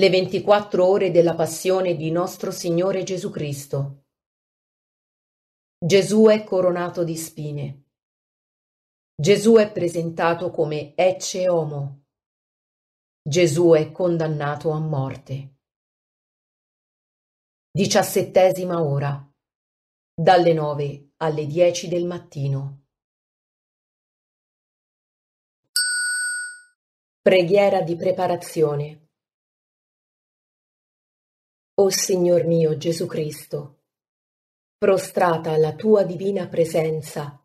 le 24 ore della passione di nostro Signore Gesù Cristo. Gesù è coronato di spine. Gesù è presentato come ecce homo. Gesù è condannato a morte. Diciassettesima ora, dalle nove alle dieci del mattino. Preghiera di preparazione o Signor mio Gesù Cristo, prostrata alla tua divina presenza,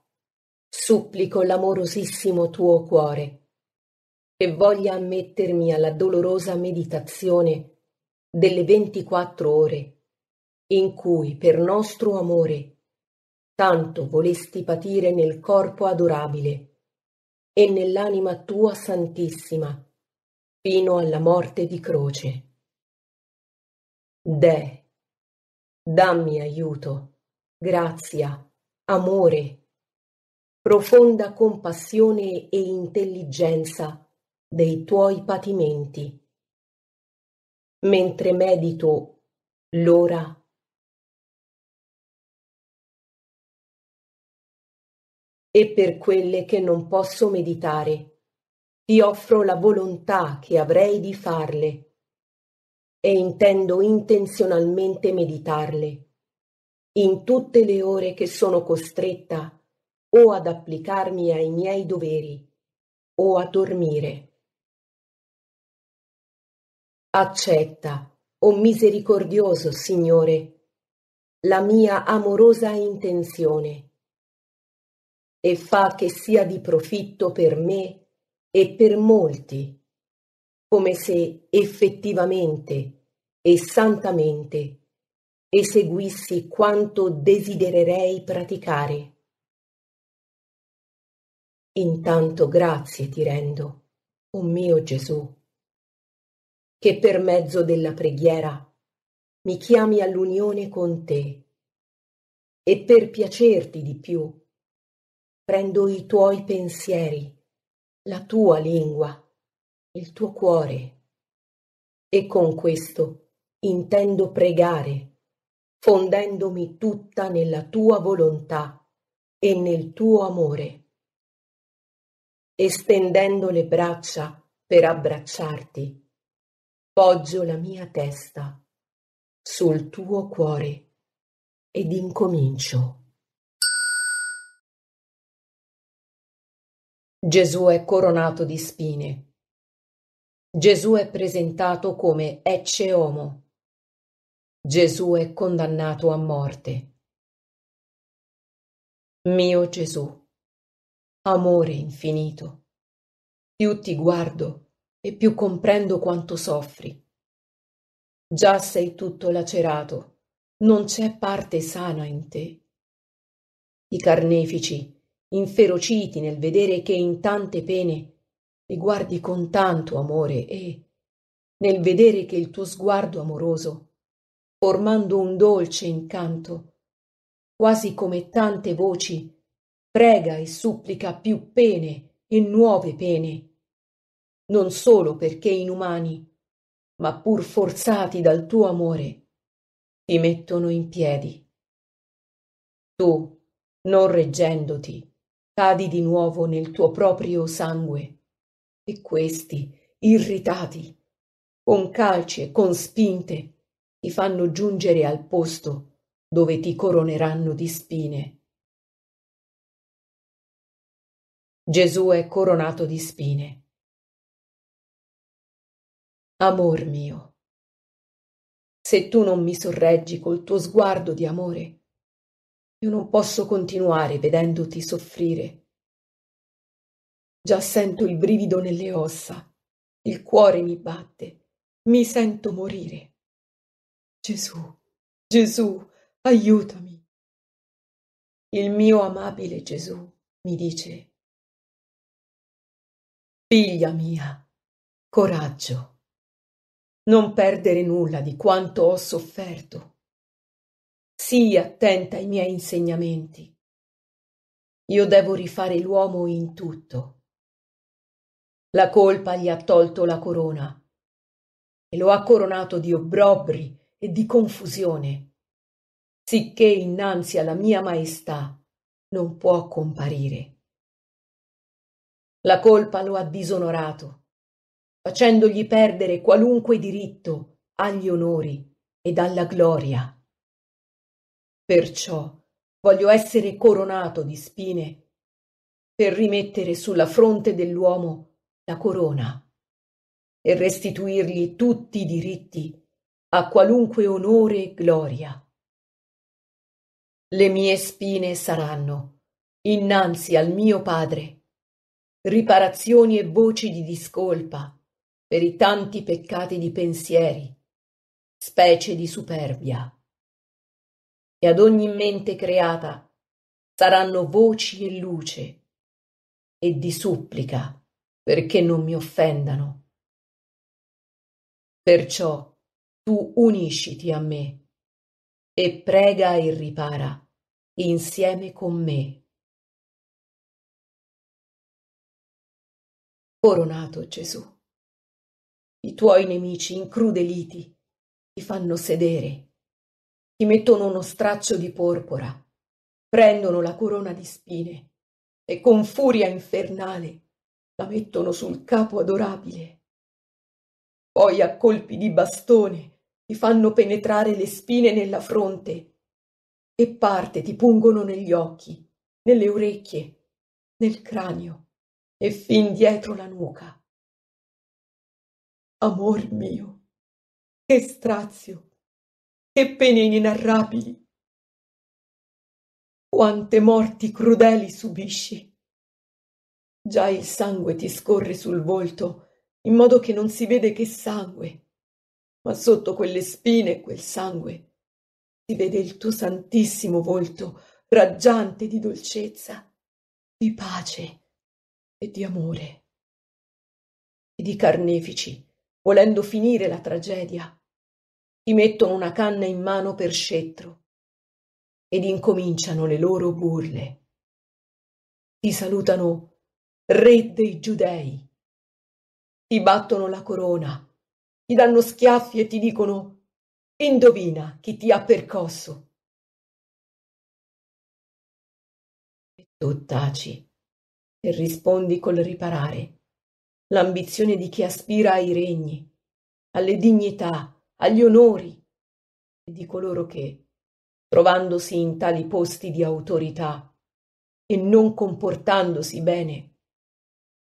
supplico l'amorosissimo tuo cuore, che voglia ammettermi alla dolorosa meditazione delle ventiquattro ore in cui per nostro amore tanto volesti patire nel corpo adorabile e nell'anima tua santissima fino alla morte di croce. Deh, dammi aiuto, grazia, amore, profonda compassione e intelligenza dei tuoi patimenti. Mentre medito l'ora e per quelle che non posso meditare. Ti offro la volontà che avrei di farle, e intendo intenzionalmente meditarle in tutte le ore che sono costretta o ad applicarmi ai miei doveri o a dormire. Accetta, o oh misericordioso Signore, la mia amorosa intenzione e fa che sia di profitto per me e per molti come se effettivamente e santamente eseguissi quanto desidererei praticare. Intanto grazie ti rendo, o oh mio Gesù, che per mezzo della preghiera mi chiami all'unione con te e per piacerti di più prendo i tuoi pensieri, la tua lingua il tuo cuore. E con questo intendo pregare, fondendomi tutta nella tua volontà e nel tuo amore. Estendendo le braccia per abbracciarti, poggio la mia testa sul tuo cuore ed incomincio. Gesù è coronato di spine Gesù è presentato come Ecce Homo. Gesù è condannato a morte. Mio Gesù, amore infinito, più ti guardo e più comprendo quanto soffri. Già sei tutto lacerato, non c'è parte sana in te. I carnefici, inferociti nel vedere che in tante pene mi guardi con tanto amore e, nel vedere che il tuo sguardo amoroso, formando un dolce incanto, quasi come tante voci, prega e supplica più pene e nuove pene, non solo perché inumani, ma pur forzati dal tuo amore, ti mettono in piedi. Tu, non reggendoti, cadi di nuovo nel tuo proprio sangue e questi, irritati, con calci e con spinte, ti fanno giungere al posto dove ti coroneranno di spine. Gesù è coronato di spine. Amor mio, se tu non mi sorreggi col tuo sguardo di amore, io non posso continuare vedendoti soffrire Già sento il brivido nelle ossa, il cuore mi batte, mi sento morire. Gesù, Gesù, aiutami. Il mio amabile Gesù mi dice, Figlia mia, coraggio, non perdere nulla di quanto ho sofferto. Sii attenta ai miei insegnamenti. Io devo rifare l'uomo in tutto la colpa gli ha tolto la corona e lo ha coronato di obbrobri e di confusione, sicché innanzi alla mia maestà non può comparire. La colpa lo ha disonorato, facendogli perdere qualunque diritto agli onori ed alla gloria. Perciò voglio essere coronato di spine per rimettere sulla fronte dell'uomo la corona e restituirgli tutti i diritti a qualunque onore e gloria. Le mie spine saranno, innanzi al mio padre, riparazioni e voci di discolpa per i tanti peccati di pensieri, specie di superbia. E ad ogni mente creata saranno voci e luce e di supplica perché non mi offendano. Perciò tu unisciti a me e prega e ripara insieme con me. Coronato Gesù, i tuoi nemici incrudeliti ti fanno sedere, ti mettono uno straccio di porpora, prendono la corona di spine e con furia infernale la mettono sul capo adorabile. Poi a colpi di bastone ti fanno penetrare le spine nella fronte e parte ti pungono negli occhi, nelle orecchie, nel cranio e fin dietro la nuca. Amor mio, che strazio, che pene inenarrabili! Quante morti crudeli subisci! Già il sangue ti scorre sul volto, in modo che non si vede che sangue. Ma sotto quelle spine e quel sangue si vede il tuo santissimo volto, raggiante di dolcezza, di pace e di amore. Ed i carnefici, volendo finire la tragedia, ti mettono una canna in mano per scettro ed incominciano le loro burle. Ti salutano re dei giudei. Ti battono la corona, ti danno schiaffi e ti dicono indovina chi ti ha percosso. E tu taci e rispondi col riparare l'ambizione di chi aspira ai regni, alle dignità, agli onori e di coloro che, trovandosi in tali posti di autorità e non comportandosi bene,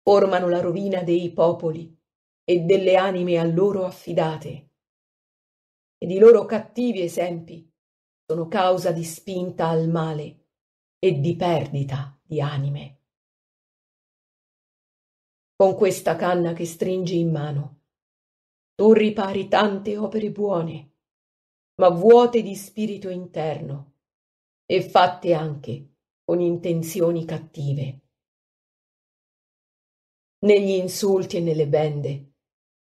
formano la rovina dei popoli e delle anime a loro affidate. Ed i loro cattivi esempi sono causa di spinta al male e di perdita di anime. Con questa canna che stringi in mano, tu ripari tante opere buone, ma vuote di spirito interno e fatte anche con intenzioni cattive negli insulti e nelle bende.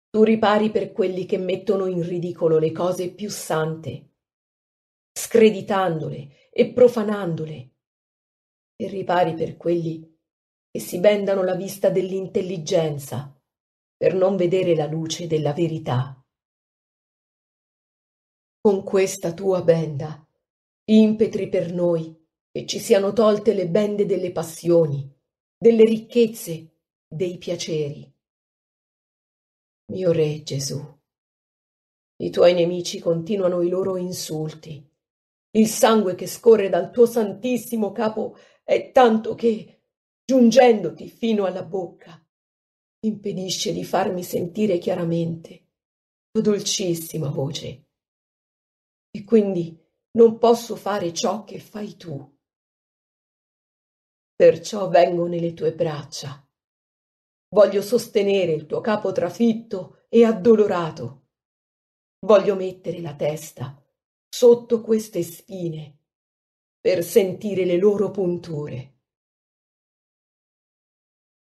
Tu ripari per quelli che mettono in ridicolo le cose più sante, screditandole e profanandole, e ripari per quelli che si bendano la vista dell'intelligenza per non vedere la luce della verità. Con questa tua benda, impetri per noi che ci siano tolte le bende delle passioni, delle ricchezze dei piaceri. Mio Re Gesù, i tuoi nemici continuano i loro insulti. Il sangue che scorre dal tuo santissimo capo è tanto che, giungendoti fino alla bocca, impedisce di farmi sentire chiaramente tua dolcissima voce. E quindi non posso fare ciò che fai tu. Perciò vengo nelle tue braccia Voglio sostenere il tuo capo trafitto e addolorato. Voglio mettere la testa sotto queste spine per sentire le loro punture.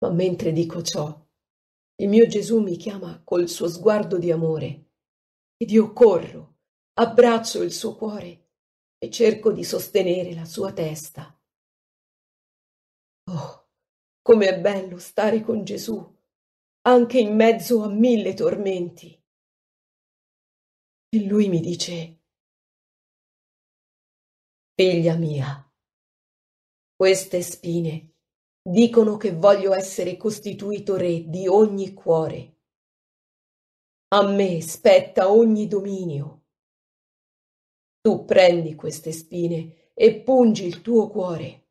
Ma mentre dico ciò, il mio Gesù mi chiama col suo sguardo di amore ed io corro, abbraccio il suo cuore e cerco di sostenere la sua testa. Com'è bello stare con Gesù, anche in mezzo a mille tormenti. E lui mi dice, Figlia mia, queste spine dicono che voglio essere costituito re di ogni cuore. A me spetta ogni dominio. Tu prendi queste spine e pungi il tuo cuore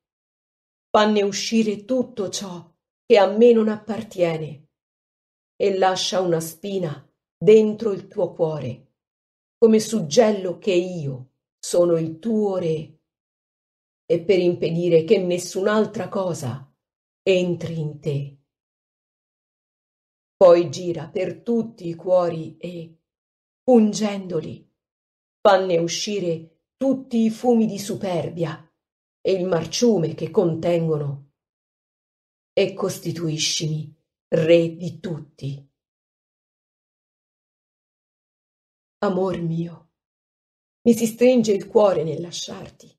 fanne uscire tutto ciò che a me non appartiene e lascia una spina dentro il tuo cuore, come suggello che io sono il tuo re. E per impedire che nessun'altra cosa entri in te. Poi gira per tutti i cuori e, pungendoli, fanne uscire tutti i fumi di superbia e il marciume che contengono, e costituiscimi re di tutti. Amor mio, mi si stringe il cuore nel lasciarti.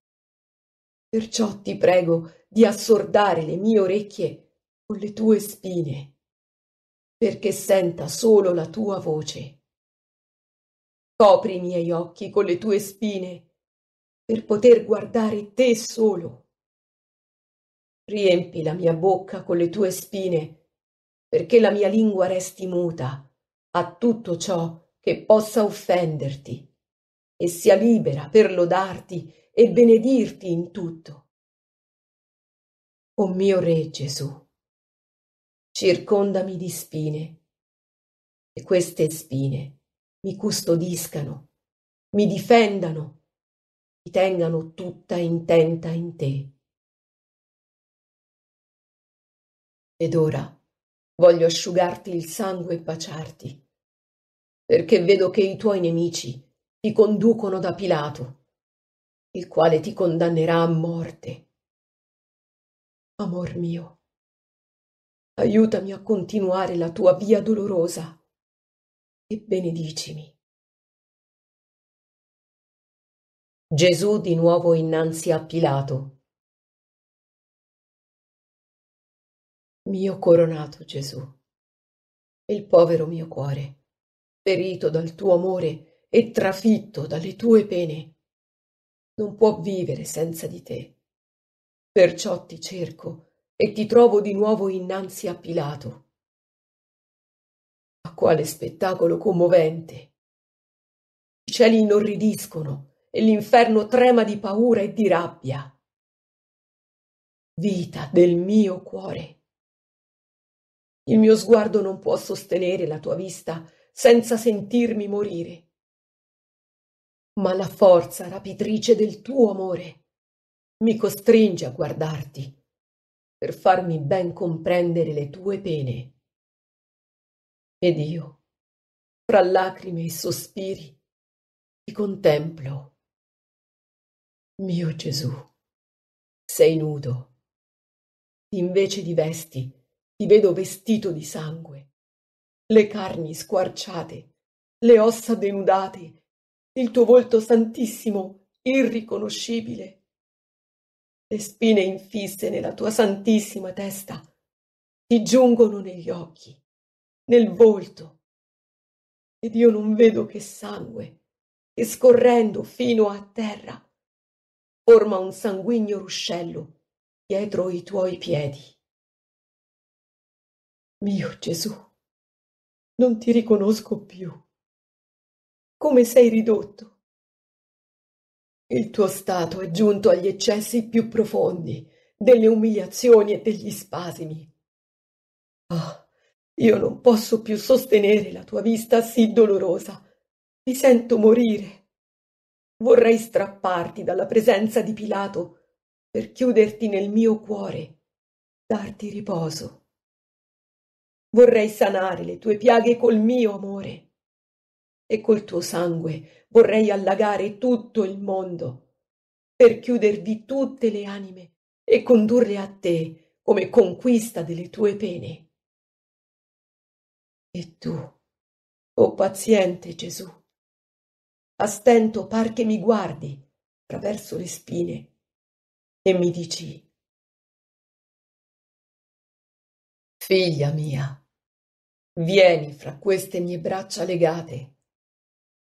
Perciò ti prego di assordare le mie orecchie con le tue spine, perché senta solo la tua voce. Copri i miei occhi con le tue spine per poter guardare te solo. Riempi la mia bocca con le tue spine, perché la mia lingua resti muta a tutto ciò che possa offenderti e sia libera per lodarti e benedirti in tutto. O mio Re Gesù, circondami di spine e queste spine mi custodiscano, mi difendano tengano tutta intenta in te. Ed ora voglio asciugarti il sangue e baciarti, perché vedo che i tuoi nemici ti conducono da Pilato, il quale ti condannerà a morte. Amor mio, aiutami a continuare la tua via dolorosa e benedicimi. Gesù di nuovo innanzi a Pilato. Mio coronato Gesù, il povero mio cuore, ferito dal tuo amore e trafitto dalle tue pene, non può vivere senza di te. Perciò ti cerco e ti trovo di nuovo innanzi a Pilato. Ma quale spettacolo commovente! I cieli inorridiscono e l'inferno trema di paura e di rabbia. Vita del mio cuore. Il mio sguardo non può sostenere la tua vista senza sentirmi morire. Ma la forza rapitrice del tuo amore mi costringe a guardarti per farmi ben comprendere le tue pene. Ed io, fra lacrime e sospiri, ti contemplo. Mio Gesù, sei nudo. Invece di vesti, ti vedo vestito di sangue, le carni squarciate, le ossa denudate, il tuo volto santissimo irriconoscibile, le spine infisse nella tua santissima testa, ti giungono negli occhi, nel volto, ed io non vedo che sangue, che scorrendo fino a terra, forma un sanguigno ruscello dietro i tuoi piedi. Mio Gesù, non ti riconosco più. Come sei ridotto? Il tuo stato è giunto agli eccessi più profondi, delle umiliazioni e degli spasimi. Ah, io non posso più sostenere la tua vista sì dolorosa. Mi sento morire vorrei strapparti dalla presenza di Pilato per chiuderti nel mio cuore, darti riposo. Vorrei sanare le tue piaghe col mio amore e col tuo sangue vorrei allagare tutto il mondo per chiudervi tutte le anime e condurre a te come conquista delle tue pene. E tu, o oh paziente Gesù, a stento par che mi guardi attraverso le spine e mi dici Figlia mia, vieni fra queste mie braccia legate,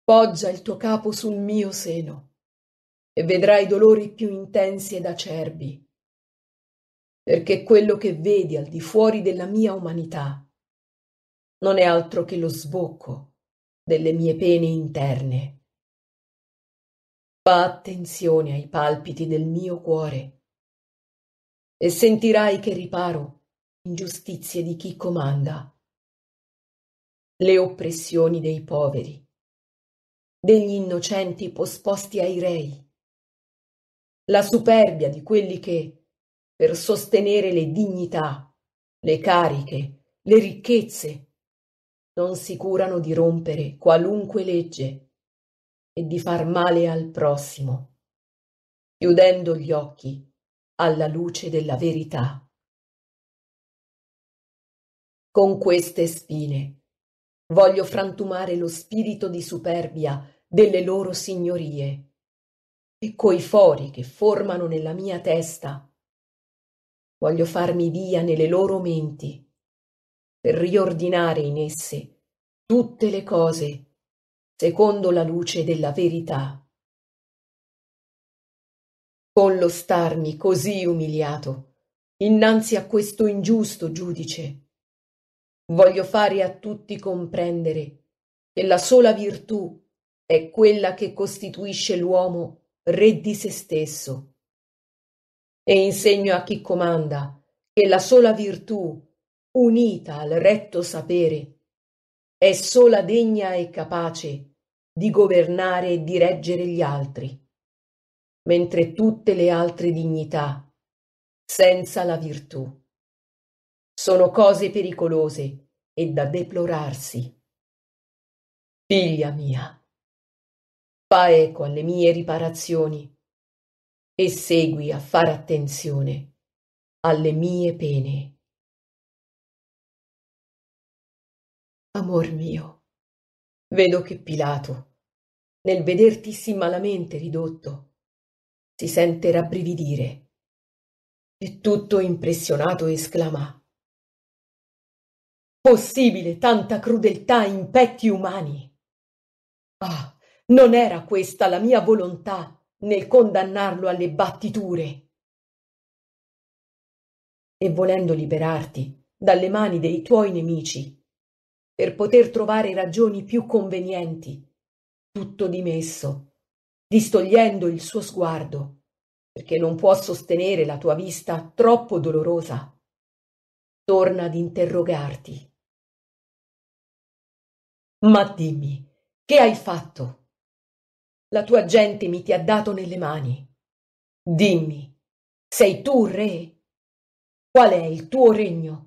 poggia il tuo capo sul mio seno e vedrai dolori più intensi ed acerbi, perché quello che vedi al di fuori della mia umanità non è altro che lo sbocco delle mie pene interne fa attenzione ai palpiti del mio cuore e sentirai che riparo ingiustizie di chi comanda, le oppressioni dei poveri, degli innocenti posposti ai rei, la superbia di quelli che, per sostenere le dignità, le cariche, le ricchezze, non si curano di rompere qualunque legge e di far male al prossimo, chiudendo gli occhi alla luce della verità. Con queste spine voglio frantumare lo spirito di superbia delle loro signorie e coi fori che formano nella mia testa voglio farmi via nelle loro menti per riordinare in esse tutte le cose secondo la luce della verità. Con lo starmi così umiliato, innanzi a questo ingiusto giudice, voglio fare a tutti comprendere che la sola virtù è quella che costituisce l'uomo re di se stesso. E insegno a chi comanda che la sola virtù, unita al retto sapere, è sola degna e capace di governare e di reggere gli altri, mentre tutte le altre dignità, senza la virtù, sono cose pericolose e da deplorarsi. Figlia mia, fa eco alle mie riparazioni e segui a far attenzione alle mie pene. amor mio vedo che pilato nel vederti sì malamente ridotto si sente rabbrividire e tutto impressionato esclama possibile tanta crudeltà in petti umani ah non era questa la mia volontà nel condannarlo alle battiture e volendo liberarti dalle mani dei tuoi nemici per poter trovare ragioni più convenienti, tutto dimesso, distogliendo il suo sguardo, perché non può sostenere la tua vista troppo dolorosa. Torna ad interrogarti. Ma dimmi, che hai fatto? La tua gente mi ti ha dato nelle mani. Dimmi, sei tu re? Qual è il tuo regno?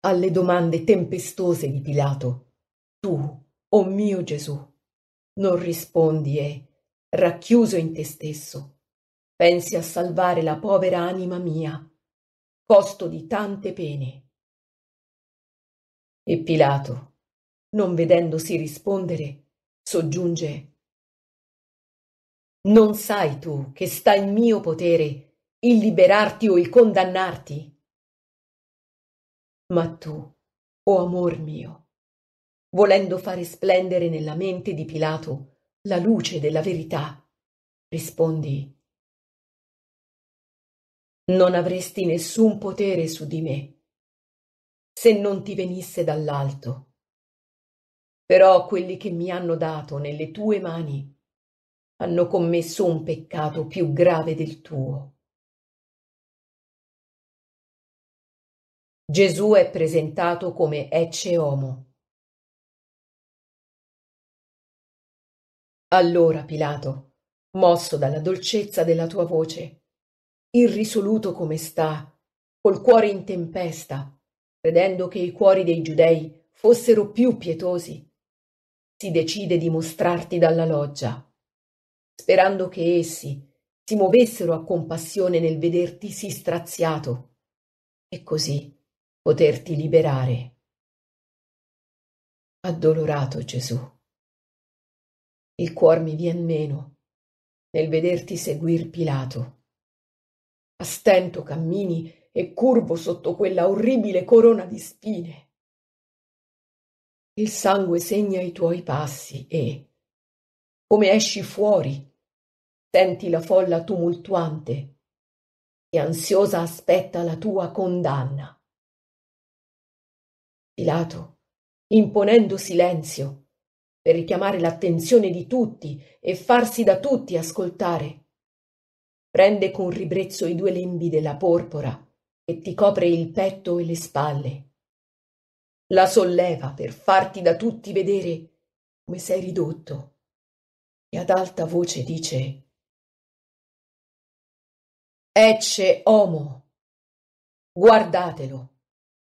alle domande tempestose di Pilato, tu, o oh mio Gesù, non rispondi e, racchiuso in te stesso, pensi a salvare la povera anima mia, costo di tante pene. E Pilato, non vedendosi rispondere, soggiunge Non sai tu che sta in mio potere il liberarti o il condannarti? Ma tu, o oh amor mio, volendo fare splendere nella mente di Pilato la luce della verità, rispondi Non avresti nessun potere su di me se non ti venisse dall'alto. Però quelli che mi hanno dato nelle tue mani hanno commesso un peccato più grave del tuo Gesù è presentato come Ecce Homo. Allora, Pilato, mosso dalla dolcezza della tua voce, irrisoluto come sta, col cuore in tempesta, credendo che i cuori dei giudei fossero più pietosi, si decide di mostrarti dalla loggia, sperando che essi si muovessero a compassione nel vederti sì straziato. E così poterti liberare. Addolorato Gesù, il cuor mi vien meno nel vederti seguir Pilato. A stento cammini e curvo sotto quella orribile corona di spine. Il sangue segna i tuoi passi e, come esci fuori, senti la folla tumultuante e ansiosa aspetta la tua condanna. Pilato, imponendo silenzio, per richiamare l'attenzione di tutti e farsi da tutti ascoltare. Prende con ribrezzo i due lembi della porpora e ti copre il petto e le spalle. La solleva per farti da tutti vedere come sei ridotto e ad alta voce dice Ecce homo, guardatelo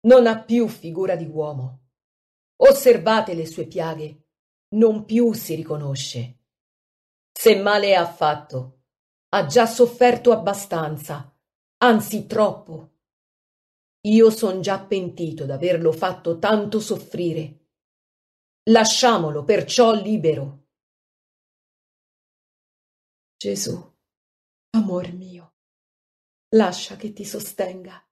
non ha più figura di uomo. Osservate le sue piaghe, non più si riconosce. Se male ha fatto, ha già sofferto abbastanza, anzi troppo. Io son già pentito d'averlo fatto tanto soffrire. Lasciamolo perciò libero. Gesù, amor mio, lascia che ti sostenga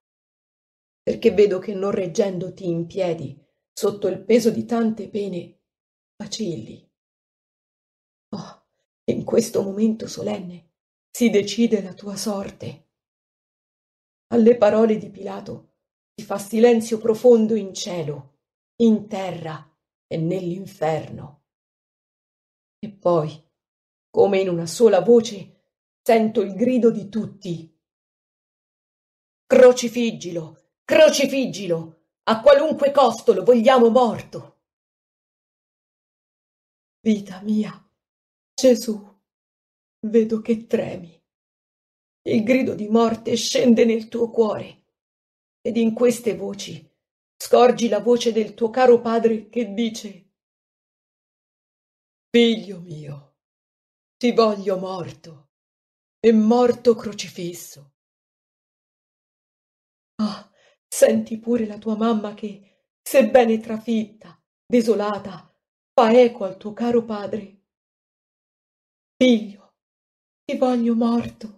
perché vedo che non reggendoti in piedi sotto il peso di tante pene, vacilli. Oh, in questo momento solenne si decide la tua sorte. Alle parole di Pilato si fa silenzio profondo in cielo, in terra e nell'inferno. E poi, come in una sola voce, sento il grido di tutti. Crocifiggilo, Crocifiggilo! A qualunque costo lo vogliamo morto! Vita mia, Gesù, vedo che tremi. Il grido di morte scende nel tuo cuore ed in queste voci scorgi la voce del tuo caro padre che dice Figlio mio, ti voglio morto e morto crocifisso. Ah, Senti pure la tua mamma che, sebbene trafitta, desolata, fa eco al tuo caro padre. Figlio, ti voglio morto.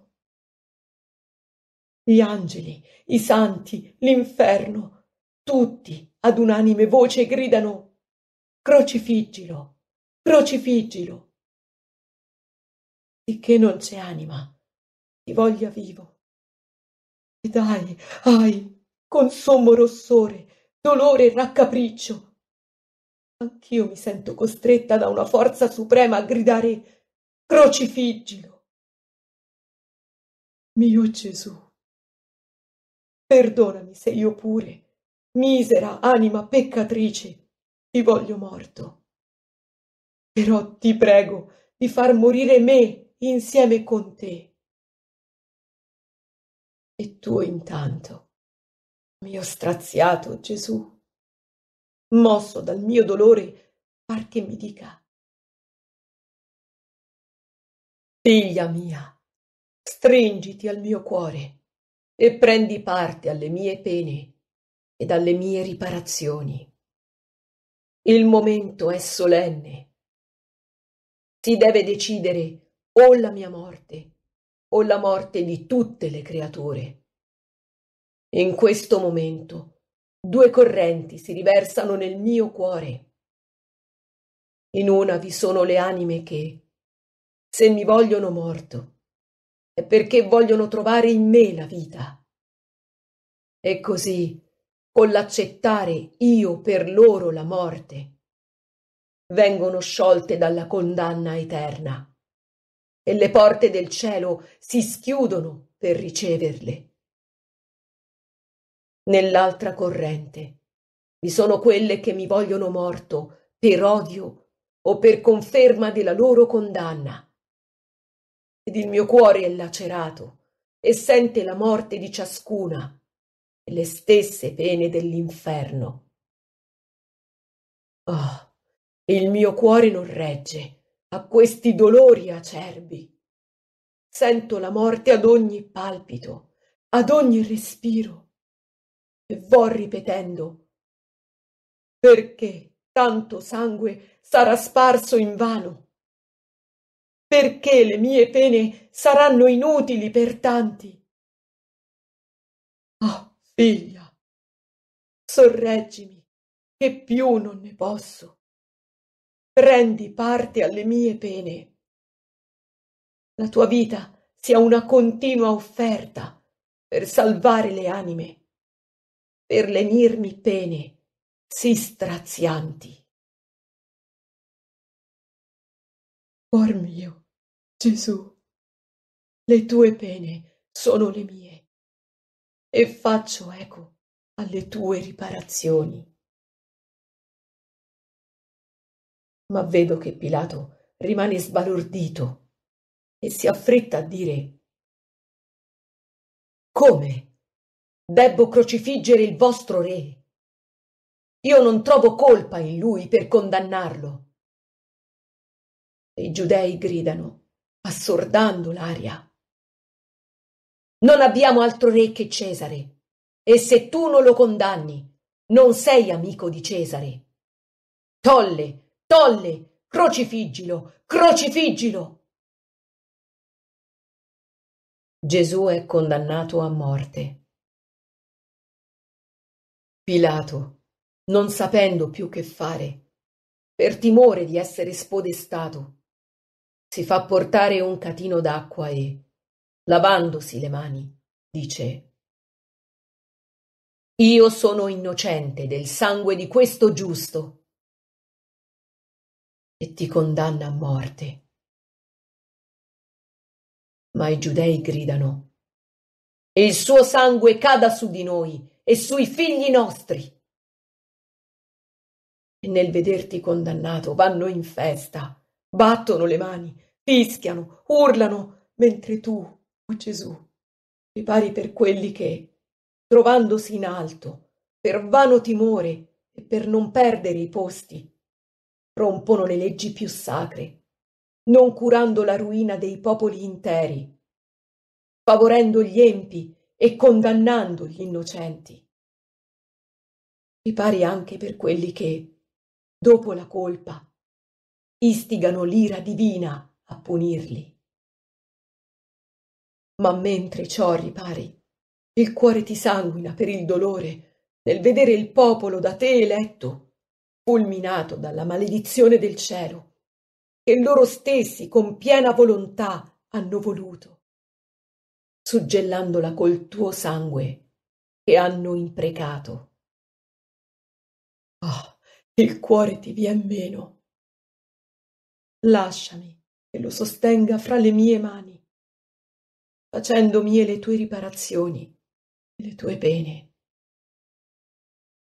Gli angeli, i santi, l'inferno, tutti ad unanime voce gridano Crocifiggilo, crocifiggilo. Sicché non c'è anima, ti voglia vivo. E dai, ai, con sommo rossore, dolore e raccapriccio. Anch'io mi sento costretta da una forza suprema a gridare crocifiggilo. Mio Gesù, perdonami se io pure, misera anima peccatrice, ti voglio morto. Però ti prego di far morire me insieme con te. E tu intanto mio straziato Gesù, mosso dal mio dolore, par che mi dica Figlia mia, stringiti al mio cuore e prendi parte alle mie pene ed alle mie riparazioni. Il momento è solenne. Si deve decidere o la mia morte o la morte di tutte le creature. In questo momento due correnti si riversano nel mio cuore. In una vi sono le anime che, se mi vogliono morto, è perché vogliono trovare in me la vita. E così, con l'accettare io per loro la morte, vengono sciolte dalla condanna eterna e le porte del cielo si schiudono per riceverle nell'altra corrente. Vi sono quelle che mi vogliono morto per odio o per conferma della loro condanna. Ed il mio cuore è lacerato e sente la morte di ciascuna e le stesse pene dell'inferno. Oh, il mio cuore non regge a questi dolori acerbi. Sento la morte ad ogni palpito, ad ogni respiro e vo ripetendo perché tanto sangue sarà sparso in vano perché le mie pene saranno inutili per tanti ah figlia sorreggimi che più non ne posso prendi parte alle mie pene la tua vita sia una continua offerta per salvare le anime per lenirmi pene sì strazianti. Cuor mio, Gesù, le tue pene sono le mie e faccio eco alle tue riparazioni. Ma vedo che Pilato rimane sbalordito e si affretta a dire Come? Debbo crocifiggere il vostro re. Io non trovo colpa in lui per condannarlo. I giudei gridano, assordando l'aria. Non abbiamo altro re che Cesare, e se tu non lo condanni, non sei amico di Cesare. Tolle, tolle, crocifiggilo, crocifiggilo. Gesù è condannato a morte. Pilato, non sapendo più che fare, per timore di essere spodestato, si fa portare un catino d'acqua e, lavandosi le mani, dice Io sono innocente del sangue di questo giusto e ti condanna a morte. Ma i giudei gridano e Il suo sangue cada su di noi e sui figli nostri. E nel vederti condannato vanno in festa, battono le mani, fischiano, urlano, mentre tu, o oh Gesù, ripari per quelli che, trovandosi in alto, per vano timore e per non perdere i posti, rompono le leggi più sacre, non curando la ruina dei popoli interi, favorendo gli empi e condannando gli innocenti. Ripari anche per quelli che, dopo la colpa, istigano l'ira divina a punirli. Ma mentre ciò ripari, il cuore ti sanguina per il dolore nel vedere il popolo da te eletto, fulminato dalla maledizione del cielo, che loro stessi con piena volontà hanno voluto suggellandola col tuo sangue, che hanno imprecato. Oh, il cuore ti vien meno. Lasciami che lo sostenga fra le mie mani, facendo mie le tue riparazioni e le tue pene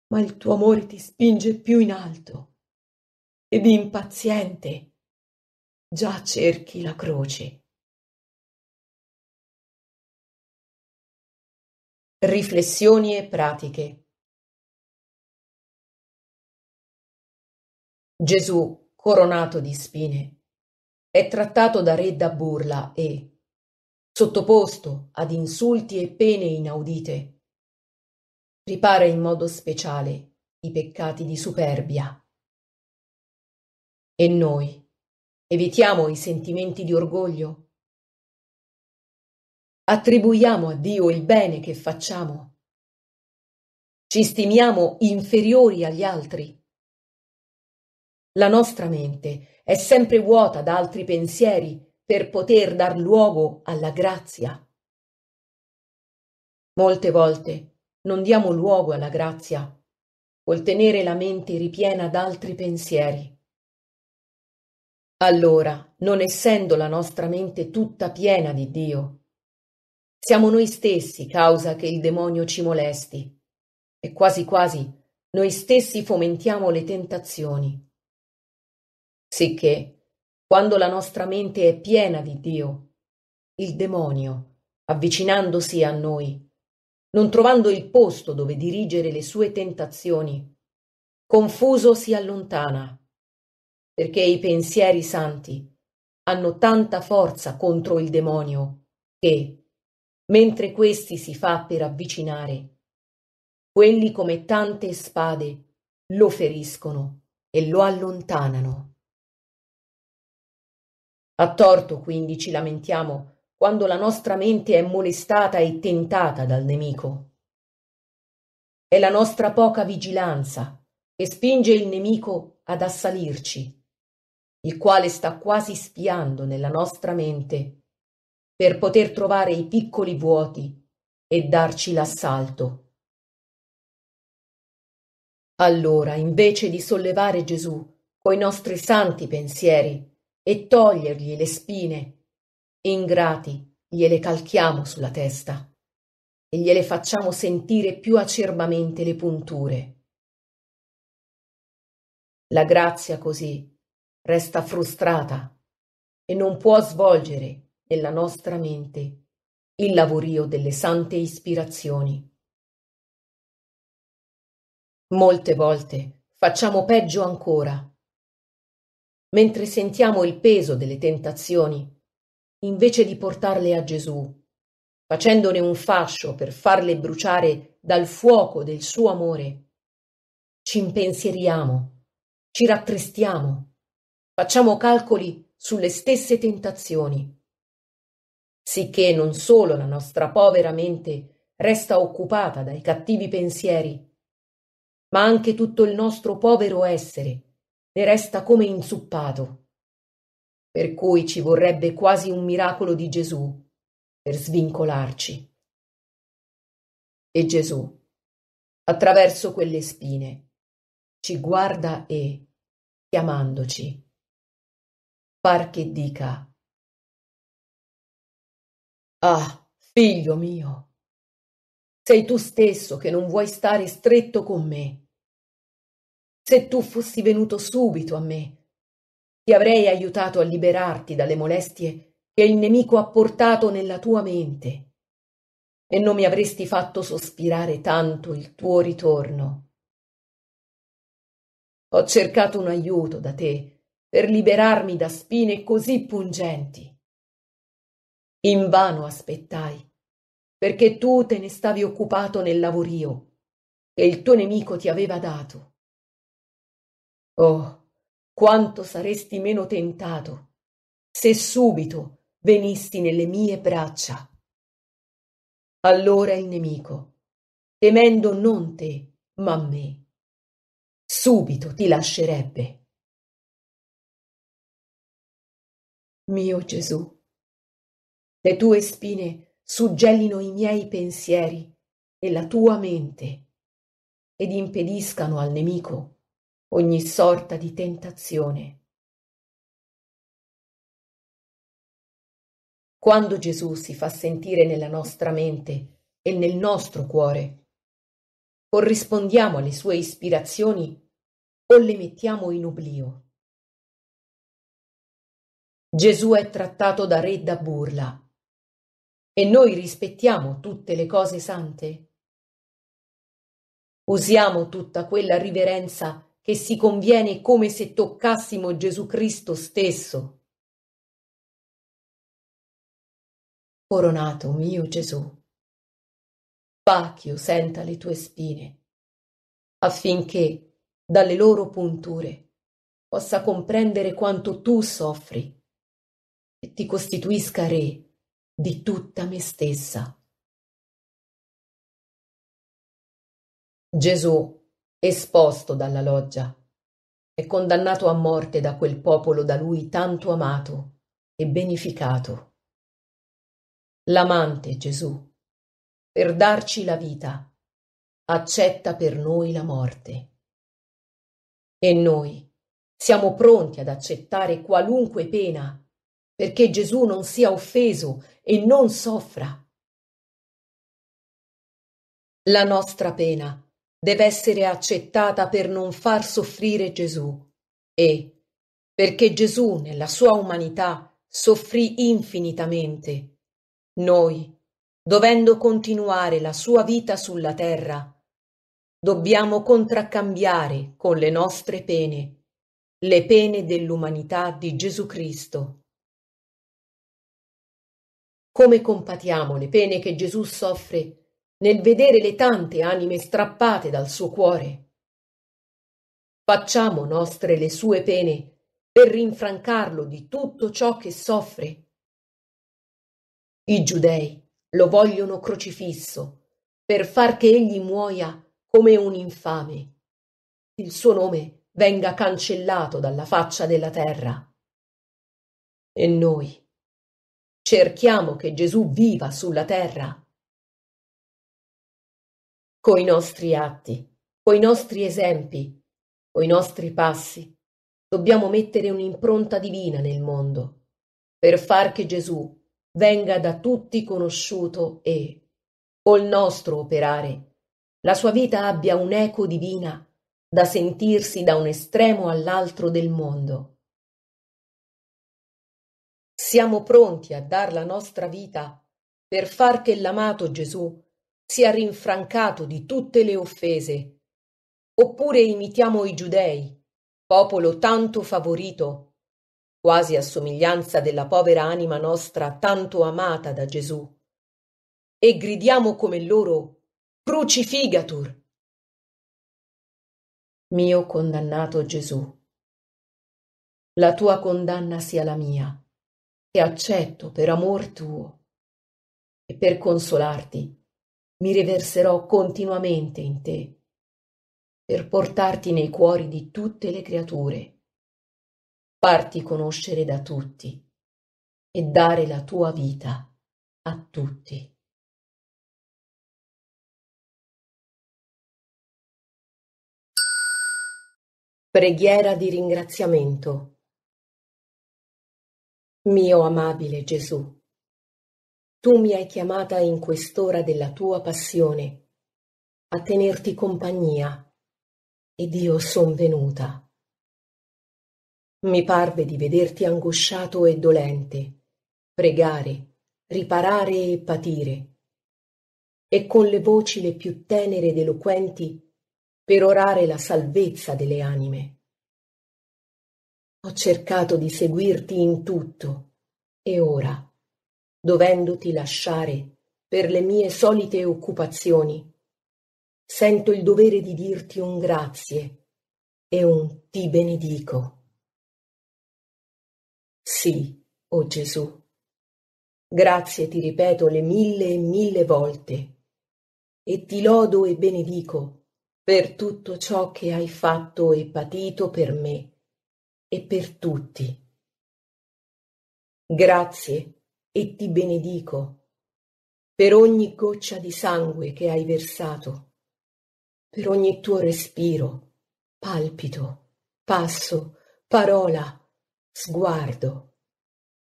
ma il tuo amore ti spinge più in alto ed impaziente già cerchi la croce. Riflessioni e pratiche Gesù, coronato di spine, è trattato da re da burla e, sottoposto ad insulti e pene inaudite, ripara in modo speciale i peccati di superbia. E noi evitiamo i sentimenti di orgoglio Attribuiamo a Dio il bene che facciamo. Ci stimiamo inferiori agli altri. La nostra mente è sempre vuota da altri pensieri per poter dar luogo alla grazia. Molte volte non diamo luogo alla grazia col tenere la mente ripiena d'altri pensieri. Allora, non essendo la nostra mente tutta piena di Dio, siamo noi stessi causa che il demonio ci molesti e quasi quasi noi stessi fomentiamo le tentazioni. Sicché, quando la nostra mente è piena di Dio, il demonio, avvicinandosi a noi, non trovando il posto dove dirigere le sue tentazioni, confuso si allontana, perché i pensieri santi hanno tanta forza contro il demonio che, mentre questi si fa per avvicinare. Quelli come tante spade lo feriscono e lo allontanano. A torto quindi ci lamentiamo quando la nostra mente è molestata e tentata dal nemico. È la nostra poca vigilanza che spinge il nemico ad assalirci, il quale sta quasi spiando nella nostra mente per poter trovare i piccoli vuoti e darci l'assalto. Allora, invece di sollevare Gesù coi nostri santi pensieri e togliergli le spine, ingrati gliele calchiamo sulla testa e gliele facciamo sentire più acerbamente le punture. La grazia così resta frustrata e non può svolgere della nostra mente, il lavorio delle sante ispirazioni. Molte volte facciamo peggio ancora. Mentre sentiamo il peso delle tentazioni, invece di portarle a Gesù, facendone un fascio per farle bruciare dal fuoco del suo amore, ci impensieriamo, ci rattristiamo, facciamo calcoli sulle stesse tentazioni sicché non solo la nostra povera mente resta occupata dai cattivi pensieri, ma anche tutto il nostro povero essere ne resta come inzuppato. Per cui ci vorrebbe quasi un miracolo di Gesù per svincolarci. E Gesù, attraverso quelle spine, ci guarda e, chiamandoci, par che dica Ah, figlio mio, sei tu stesso che non vuoi stare stretto con me. Se tu fossi venuto subito a me, ti avrei aiutato a liberarti dalle molestie che il nemico ha portato nella tua mente e non mi avresti fatto sospirare tanto il tuo ritorno. Ho cercato un aiuto da te per liberarmi da spine così pungenti Invano aspettai, perché tu te ne stavi occupato nel lavorio che il tuo nemico ti aveva dato. Oh, quanto saresti meno tentato se subito venisti nelle mie braccia. Allora il nemico, temendo non te, ma me, subito ti lascerebbe. Mio Gesù, le tue spine suggellino i miei pensieri e la tua mente ed impediscano al nemico ogni sorta di tentazione. Quando Gesù si fa sentire nella nostra mente e nel nostro cuore, corrispondiamo alle sue ispirazioni o le mettiamo in oblio. Gesù è trattato da re da burla e noi rispettiamo tutte le cose sante. Usiamo tutta quella riverenza che si conviene come se toccassimo Gesù Cristo stesso. Coronato mio Gesù, fa ch'io senta le tue spine, affinché dalle loro punture possa comprendere quanto tu soffri e ti costituisca re di tutta me stessa. Gesù, esposto dalla loggia, è condannato a morte da quel popolo da lui tanto amato e beneficato. L'amante Gesù, per darci la vita, accetta per noi la morte. E noi siamo pronti ad accettare qualunque pena perché Gesù non sia offeso e non soffra. La nostra pena deve essere accettata per non far soffrire Gesù e perché Gesù nella sua umanità soffrì infinitamente, noi, dovendo continuare la sua vita sulla terra, dobbiamo contraccambiare con le nostre pene, le pene dell'umanità di Gesù Cristo. Come compatiamo le pene che Gesù soffre nel vedere le tante anime strappate dal suo cuore? Facciamo nostre le sue pene per rinfrancarlo di tutto ciò che soffre. I giudei lo vogliono crocifisso per far che egli muoia come un infame. Il suo nome venga cancellato dalla faccia della terra. E noi? Cerchiamo che Gesù viva sulla terra. Coi nostri atti, coi nostri esempi, coi nostri passi, dobbiamo mettere un'impronta divina nel mondo per far che Gesù venga da tutti conosciuto e, col nostro operare, la sua vita abbia un'eco divina da sentirsi da un estremo all'altro del mondo siamo pronti a dar la nostra vita per far che l'amato Gesù sia rinfrancato di tutte le offese. Oppure imitiamo i giudei, popolo tanto favorito, quasi a somiglianza della povera anima nostra tanto amata da Gesù, e gridiamo come loro Crucifigatur! Mio condannato Gesù, la tua condanna sia la mia e accetto per amor tuo. E per consolarti mi riverserò continuamente in te, per portarti nei cuori di tutte le creature, farti conoscere da tutti e dare la tua vita a tutti. Preghiera di ringraziamento mio amabile Gesù, tu mi hai chiamata in quest'ora della tua passione a tenerti compagnia ed io son venuta. Mi parve di vederti angosciato e dolente, pregare, riparare e patire, e con le voci le più tenere ed eloquenti per orare la salvezza delle anime. Ho cercato di seguirti in tutto e ora, dovendoti lasciare per le mie solite occupazioni, sento il dovere di dirti un grazie e un ti benedico. Sì, o oh Gesù, grazie ti ripeto le mille e mille volte e ti lodo e benedico per tutto ciò che hai fatto e patito per me e per tutti. Grazie e ti benedico per ogni goccia di sangue che hai versato, per ogni tuo respiro, palpito, passo, parola, sguardo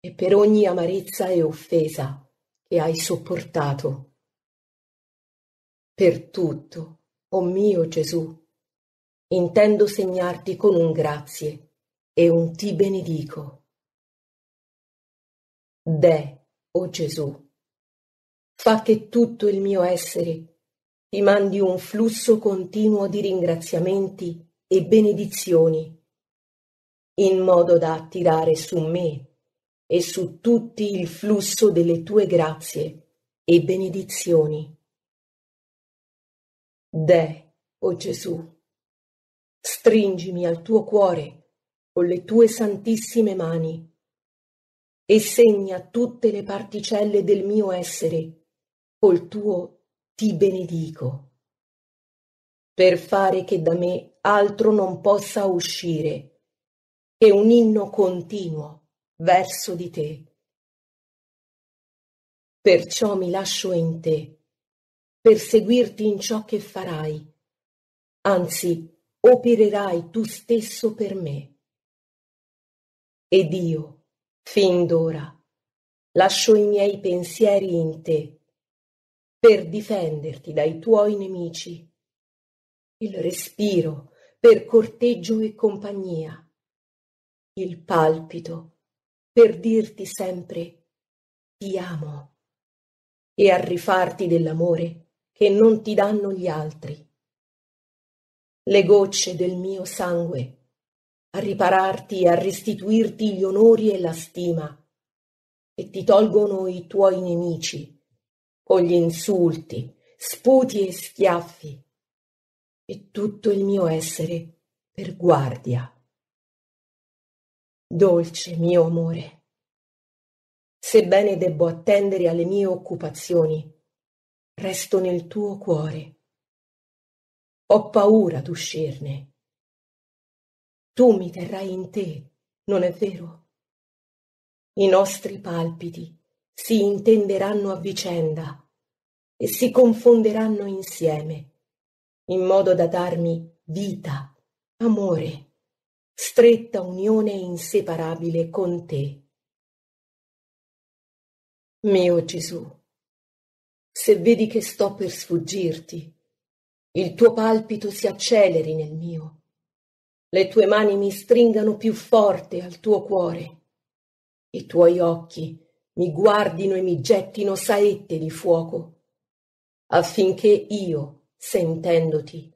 e per ogni amarezza e offesa che hai sopportato. Per tutto, o oh mio Gesù, intendo segnarti con un grazie e un ti benedico. De, o oh Gesù, fa che tutto il mio essere ti mandi un flusso continuo di ringraziamenti e benedizioni, in modo da attirare su me e su tutti il flusso delle tue grazie e benedizioni. De, o oh Gesù, stringimi al tuo cuore con le tue santissime mani e segna tutte le particelle del mio essere col tuo ti benedico, per fare che da me altro non possa uscire che un inno continuo verso di te. Perciò mi lascio in te, per seguirti in ciò che farai, anzi opererai tu stesso per me ed io, fin d'ora, lascio i miei pensieri in te, per difenderti dai tuoi nemici, il respiro per corteggio e compagnia, il palpito per dirti sempre ti amo e a rifarti dell'amore che non ti danno gli altri. Le gocce del mio sangue a ripararti e a restituirti gli onori e la stima, e ti tolgono i tuoi nemici, con gli insulti, sputi e schiaffi, e tutto il mio essere per guardia. Dolce mio amore, sebbene debbo attendere alle mie occupazioni, resto nel tuo cuore. Ho paura d'uscirne tu mi terrai in te, non è vero? I nostri palpiti si intenderanno a vicenda e si confonderanno insieme, in modo da darmi vita, amore, stretta unione inseparabile con te. Mio Gesù, se vedi che sto per sfuggirti, il tuo palpito si acceleri nel mio le tue mani mi stringano più forte al tuo cuore, i tuoi occhi mi guardino e mi gettino saette di fuoco, affinché io, sentendoti,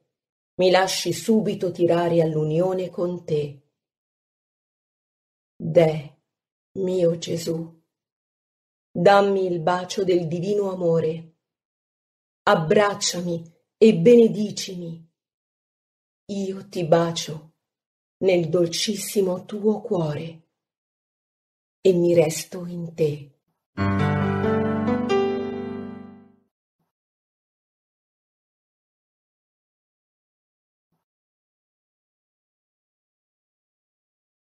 mi lasci subito tirare all'unione con te. De, mio Gesù, dammi il bacio del divino amore, abbracciami e benedicimi. Io ti bacio nel dolcissimo tuo cuore e mi resto in te.